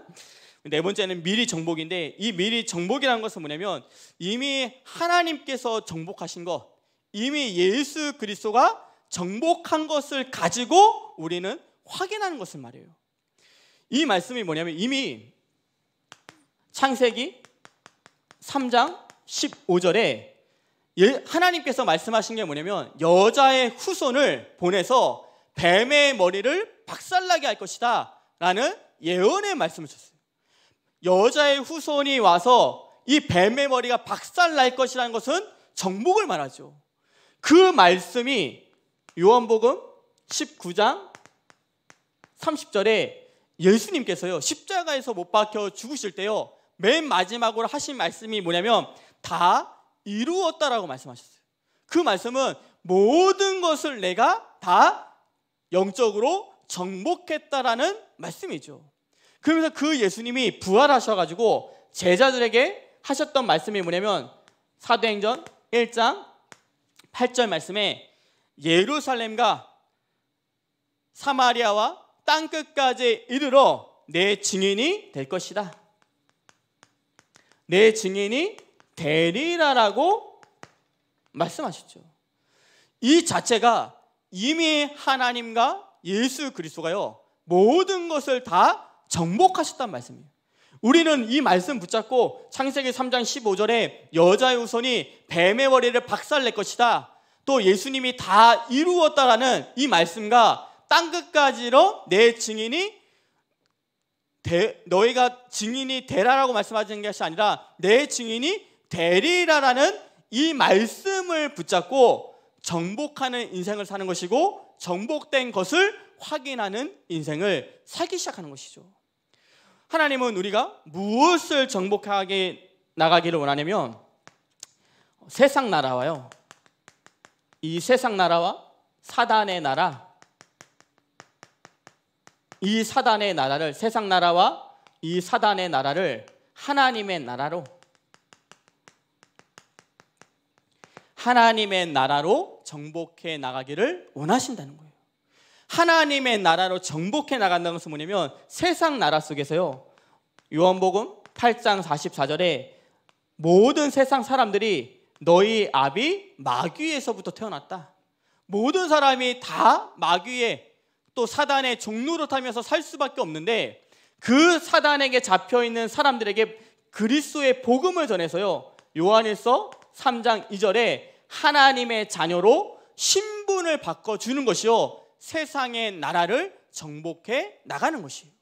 네 번째는 미리 정복인데 이 미리 정복이라는 것은 뭐냐면 이미 하나님께서 정복하신 것, 이미 예수 그리스도가 정복한 것을 가지고 우리는 확인하는 것을 말해요. 이 말씀이 뭐냐면 이미 창세기 3장 15절에 예, 하나님께서 말씀하신 게 뭐냐면 여자의 후손을 보내서 뱀의 머리를 박살나게 할 것이다 라는 예언의 말씀을 줬어요. 여자의 후손이 와서 이 뱀의 머리가 박살날 것이라는 것은 정복을 말하죠. 그 말씀이 요한복음 19장 30절에 예수님께서요 십자가에서 못 박혀 죽으실 때요 맨 마지막으로 하신 말씀이 뭐냐면 다 이루었다라고 말씀하셨어요. 그 말씀은 모든 것을 내가 다 영적으로 정복했다라는 말씀이죠. 그러면서 그 예수님이 부활하셔가지고 제자들에게 하셨던 말씀이 뭐냐면 사도행전 1장 8절 말씀에 예루살렘과 사마리아와 땅끝까지 이르러 내 증인이 될 것이다. 내 증인이 되리라라고 말씀하셨죠. 이 자체가 이미 하나님과 예수 그리스도가요 모든 것을 다 정복하셨단 말씀이에요. 우리는 이 말씀 붙잡고 창세기 3장 15절에 여자의 후손이 뱀의 머리를 박살낼 것이다. 또 예수님이 다 이루었다라는 이 말씀과 땅 끝까지로 내 증인이 대, 너희가 증인이 되라라고 말씀하시는 것이 아니라 내 증인이 되리라라는 이 말씀을 붙잡고 정복하는 인생을 사는 것이고 정복된 것을 확인하는 인생을 살기 시작하는 것이죠. 하나님은 우리가 무엇을 정복하게 나가기를 원하냐면 세상 나라와요. 이 세상 나라와 사단의 나라, 이 사단의 나라를 세상 나라와 이 사단의 나라를 하나님의 나라로 하나님의 나라로 정복해 나가기를 원하신다는 거예요. 하나님의 나라로 정복해 나간다는 것은 뭐냐면 세상 나라 속에서요. 요한복음 8장 44절에 모든 세상 사람들이 너희 아비 마귀에서부터 태어났다. 모든 사람이 다 마귀의 또 사단의 종로로 타면서 살 수밖에 없는데 그 사단에게 잡혀 있는 사람들에게 그리스도의 복음을 전해서요. 요한일서 3장 2절에 하나님의 자녀로 신분을 바꿔 주는 것이요. 세상의 나라를 정복해 나가는 것이에요.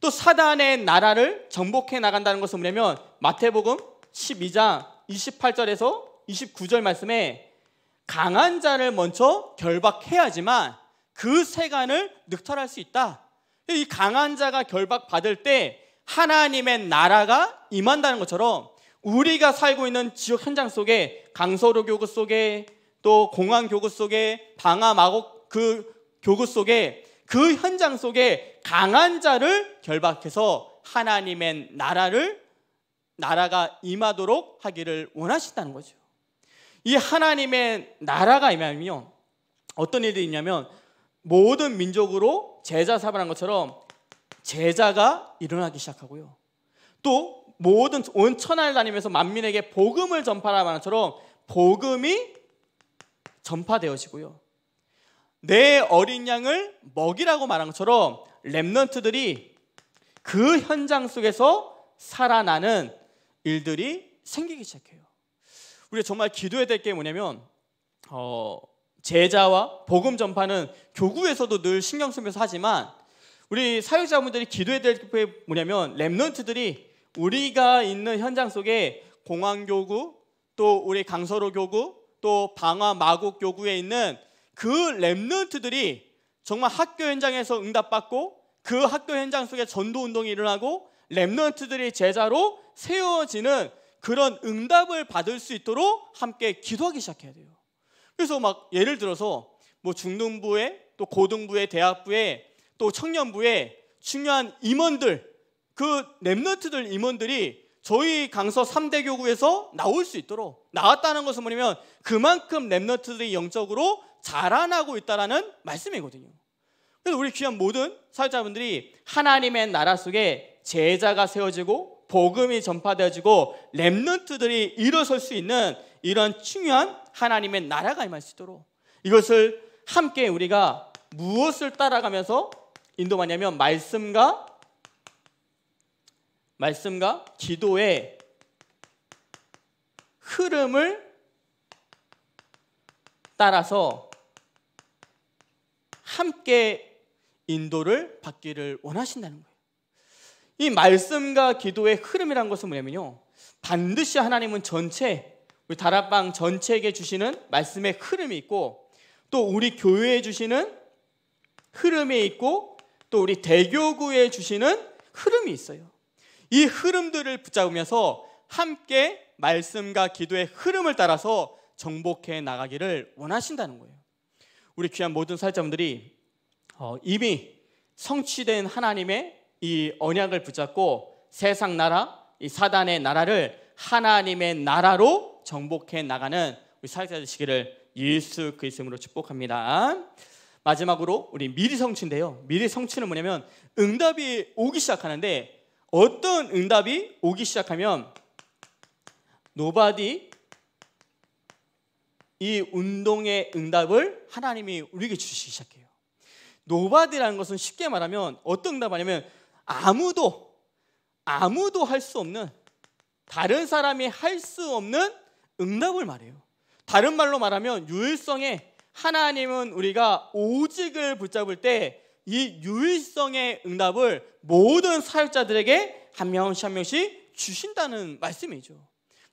또 사단의 나라를 정복해 나간다는 것은 뭐냐면 마태복음 12장 28절에서 29절 말씀에 강한 자를 먼저 결박해야지만 그 세간을 늑탈할 수 있다. 이 강한 자가 결박받을 때 하나님의 나라가 임한다는 것처럼 우리가 살고 있는 지역 현장 속에 강서로 교구 속에 또 공항 교구 속에 방화 마곡 그 교구 속에 그 현장 속에 강한 자를 결박해서 하나님의 나라를 나라가 임하도록 하기를 원하신다는 거죠. 이 하나님의 나라가 임하면 어떤 일이 있냐면 모든 민족으로 제자 사발한 것처럼 제자가 일어나기 시작하고요. 또 모든 온 천하를 다니면서 만민에게 복음을 전파하는 라 것처럼 복음이 전파되어지고요. 내 어린 양을 먹이라고 말한 것처럼 랩런트들이 그 현장 속에서 살아나는 일들이 생기기 시작해요. 우리가 정말 기도해야 될 게 뭐냐면 어, 제자와 복음 전파는 교구에서도 늘 신경 쓰면서 하지만 우리 사역자분들이 기도해야 될 게 뭐냐면 랩런트들이 우리가 있는 현장 속에 공항교구 또 우리 강서로 교구 또 방화 마곡 교구에 있는 그 랩런트들이 정말 학교 현장에서 응답받고 그 학교 현장 속에 전도 운동이 일어나고 랩런트들이 제자로 세워지는 그런 응답을 받을 수 있도록 함께 기도하기 시작해야 돼요. 그래서 막 예를 들어서 뭐 중등부에 또 고등부에 대학부에 또 청년부에 중요한 임원들 그 랩너트들 임원들이 저희 강서 3대 교구에서 나올 수 있도록 나왔다는 것은 뭐냐면 그만큼 랩너트들이 영적으로 자라나고 있다라는 말씀이거든요. 그래서 우리 귀한 모든 사회자분들이 하나님의 나라 속에 제자가 세워지고 복음이 전파되어지고 랩너트들이 일어설 수 있는 이런 중요한 하나님의 나라가 임할 수 있도록 이것을 함께 우리가 무엇을 따라가면서 인도하냐면 말씀과 말씀과 기도의 흐름을 따라서 함께 인도를 받기를 원하신다는 거예요. 이 말씀과 기도의 흐름이라는 것은 뭐냐면요. 반드시 하나님은 전체 우리 다락방 전체에게 주시는 말씀의 흐름이 있고 또 우리 교회에 주시는 흐름이 있고 또 우리 대교구에 주시는 흐름이 있어요. 이 흐름들을 붙잡으면서 함께 말씀과 기도의 흐름을 따라서 정복해 나가기를 원하신다는 거예요. 우리 귀한 모든 살자분들이 어, 이미 성취된 하나님의 이 언약을 붙잡고 세상 나라, 이 사단의 나라를 하나님의 나라로 정복해 나가는 우리 사역자 되시기를 예수 그리스도 이름으로 축복합니다. 마지막으로 우리 미리 성취인데요. 미리 성취는 뭐냐면 응답이 오기 시작하는데 어떤 응답이 오기 시작하면 노바디 이 운동의 응답을 하나님이 우리에게 주시기 시작해요. 노바디라는 것은 쉽게 말하면 어떤 응답하냐면 아무도 아무도 할 수 없는 다른 사람이 할 수 없는 응답을 말해요. 다른 말로 말하면 유일성에 하나님은 우리가 오직을 붙잡을 때 이 유일성의 응답을 모든 사역자들에게 한 명씩 한 명씩 주신다는 말씀이죠.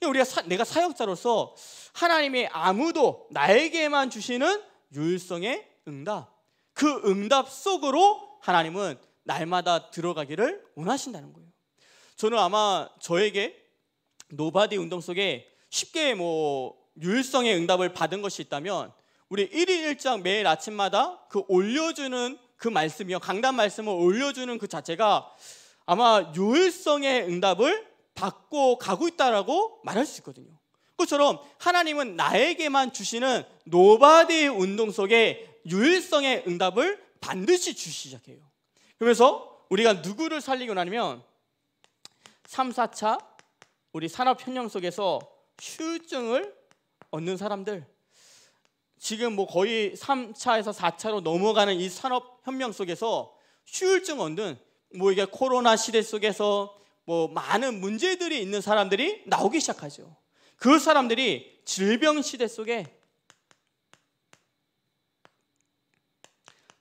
우리가 사, 내가 사역자로서 하나님이 아무도 나에게만 주시는 유일성의 응답, 그 응답 속으로 하나님은 날마다 들어가기를 원하신다는 거예요. 저는 아마 저에게 노바디 운동 속에 쉽게 뭐 유일성의 응답을 받은 것이 있다면 우리 1일 1장 매일 아침마다 그 올려주는 그 말씀이요. 강단 말씀을 올려주는 그 자체가 아마 유일성의 응답을 받고 가고 있다라고 말할 수 있거든요. 그처럼 하나님은 나에게만 주시는 노바디 운동 속에 유일성의 응답을 반드시 주시기 시작해요. 그래서 우리가 누구를 살리고 나면 3, 4차 우리 산업 현령 속에서 필증을 얻는 사람들 지금 뭐 거의 3차에서 4차로 넘어가는 이 산업 혁명 속에서 휴울증 얻는 뭐 이게 코로나 시대 속에서 뭐 많은 문제들이 있는 사람들이 나오기 시작하죠. 그 사람들이 질병 시대 속에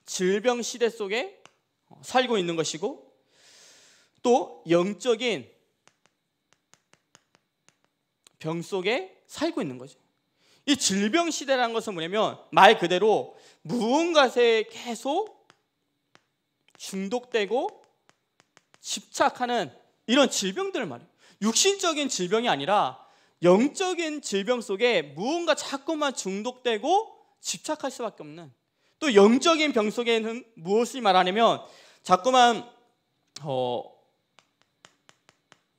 질병 시대 속에 살고 있는 것이고 또 영적인 병 속에 살고 있는 거죠. 이 질병 시대라는 것은 뭐냐면 말 그대로 무언가에 계속 중독되고 집착하는 이런 질병들을 말해요. 육신적인 질병이 아니라 영적인 질병 속에 무언가 자꾸만 중독되고 집착할 수밖에 없는 또 영적인 병 속에는 무엇을 말하냐면 자꾸만 어,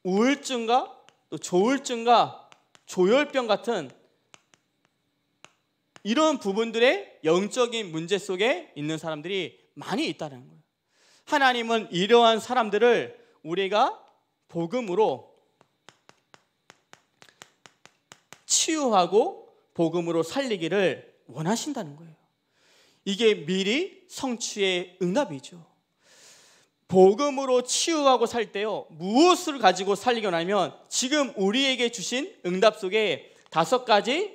우울증과 또 조울증과 조혈병 같은 이런 부분들의 영적인 문제 속에 있는 사람들이 많이 있다는 거예요. 하나님은 이러한 사람들을 우리가 복음으로 치유하고 복음으로 살리기를 원하신다는 거예요. 이게 미리 성취의 응답이죠. 복음으로 치유하고 살 때요. 무엇을 가지고 살리겨나면 지금 우리에게 주신 응답 속에 다섯 가지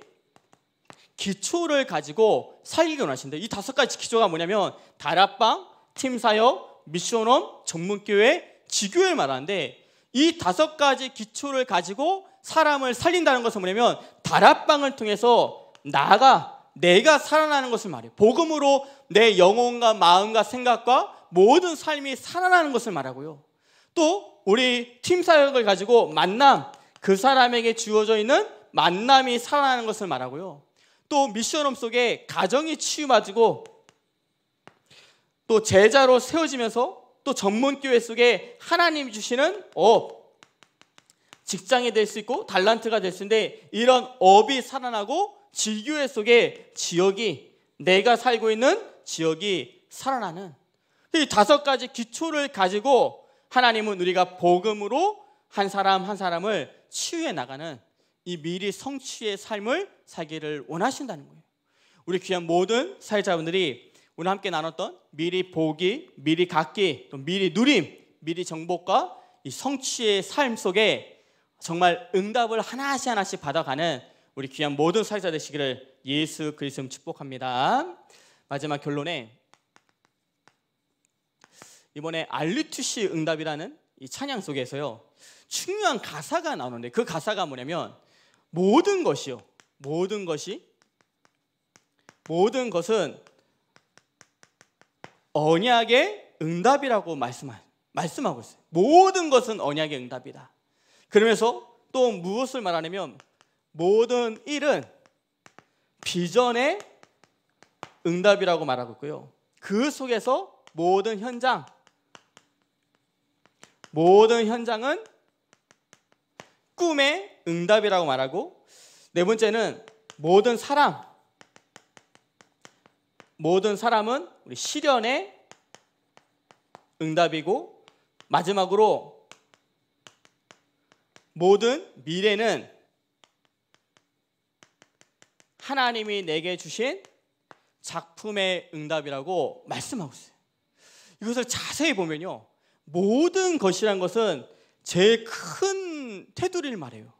기초를 가지고 살리기 원하신데 이 다섯 가지 기초가 뭐냐면 다락방, 팀사역, 미션홈, 전문교회, 지교회 말하는데 이 다섯 가지 기초를 가지고 사람을 살린다는 것은 뭐냐면 다락방을 통해서 나가 내가 살아나는 것을 말해요. 복음으로 내 영혼과 마음과 생각과 모든 삶이 살아나는 것을 말하고요. 또 우리 팀 사역을 가지고 만남, 그 사람에게 주어져 있는 만남이 살아나는 것을 말하고요. 또 미션홈 속에 가정이 치유맞고 또 제자로 세워지면서 또 전문교회 속에 하나님이 주시는 업, 직장이 될 수 있고 달란트가 될 수 있는데 이런 업이 살아나고 지교회 속에 지역이 내가 살고 있는 지역이 살아나는 이 다섯 가지 기초를 가지고 하나님은 우리가 복음으로 한 사람 한 사람을 치유해 나가는 이 미리 성취의 삶을 살기를 원하신다는 거예요. 우리 귀한 모든 사회자분들이 오늘 함께 나눴던 미리 보기, 미리 갖기, 또 미리 누림, 미리 정복과 이 성취의 삶 속에 정말 응답을 하나씩 하나씩 받아가는 우리 귀한 모든 사회자 되시기를 예수 그리스도 축복합니다. 마지막 결론에 이번에 알리투시 응답이라는 이 찬양 속에서요 중요한 가사가 나오는데 그 가사가 뭐냐면 모든 것이요 모든 것이 모든 것은 언약의 응답이라고 말씀하, 말씀하고 있어요. 모든 것은 언약의 응답이다. 그러면서 또 무엇을 말하냐면 모든 일은 비전의 응답이라고 말하고 있고요. 그 속에서 모든 현장, 모든 현장은 꿈의 응답이라고 말하고 네 번째는 모든 사람 모든 사람은 우리 시련의 응답이고 마지막으로 모든 미래는 하나님이 내게 주신 작품의 응답이라고 말씀하고 있어요. 이것을 자세히 보면요. 모든 것이란 것은 제일 큰 테두리를 말해요.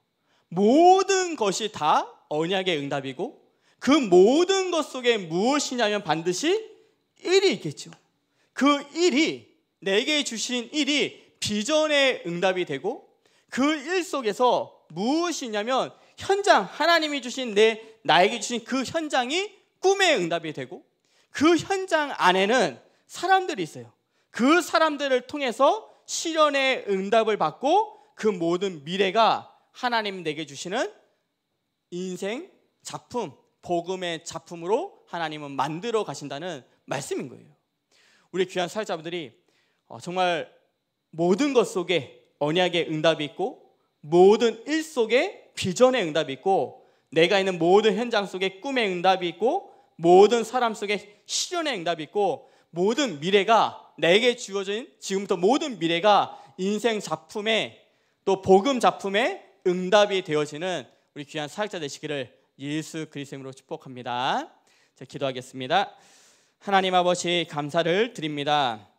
모든 것이 다 언약의 응답이고 그 모든 것 속에 무엇이냐면 반드시 일이 있겠죠. 그일이 내게 주신 일이 비전의 응답이 되고 그 일 속에서 무엇이냐면 현장 하나님이 주신 내 나에게 주신 그 현장이 꿈의 응답이 되고 그 현장 안에는 사람들이 있어요. 그 사람들을 통해서 시련의 응답을 받고 그 모든 미래가 하나님 내게 주시는 인생 작품, 복음의 작품으로 하나님은 만들어 가신다는 말씀인 거예요. 우리 귀한 사회자분들이 어, 정말 모든 것 속에 언약의 응답이 있고 모든 일 속에 비전의 응답이 있고 내가 있는 모든 현장 속에 꿈의 응답이 있고 모든 사람 속에 시련의 응답이 있고 모든 미래가 내게 주어진 지금부터 모든 미래가 인생 작품에 또 복음 작품에 응답이 되어지는 우리 귀한 사역자 되시기를 예수 그리스도로 축복합니다. 자, 기도하겠습니다. 하나님 아버지 감사를 드립니다.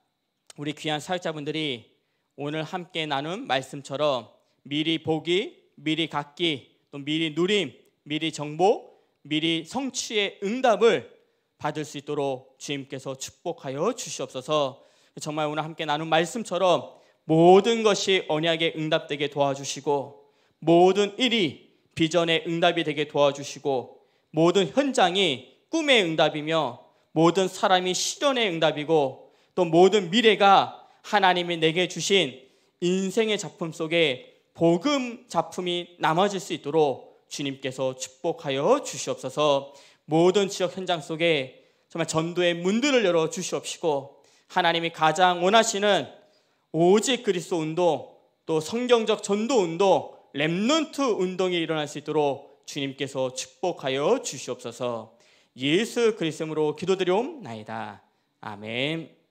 우리 귀한 사역자분들이 오늘 함께 나눈 말씀처럼 미리 보기, 미리 갖기, 또 미리 누림, 미리 정보, 미리 성취의 응답을 받을 수 있도록 주님께서 축복하여 주시옵소서. 정말 오늘 함께 나눈 말씀처럼 모든 것이 언약에 응답되게 도와주시고 모든 일이 비전의 응답이 되게 도와주시고 모든 현장이 꿈의 응답이며 모든 사람이 실현의 응답이고 또 모든 미래가 하나님이 내게 주신 인생의 작품 속에 복음 작품이 남아질 수 있도록 주님께서 축복하여 주시옵소서 모든 지역 현장 속에 정말 전도의 문들을 열어 주시옵시고 하나님이 가장 원하시는 오직 그리스도 운동 또 성경적 전도 운동 렘넌트 운동이 일어날 수 있도록 주님께서 축복하여 주시옵소서 예수 그리스도로 기도드려옵나이다 아멘.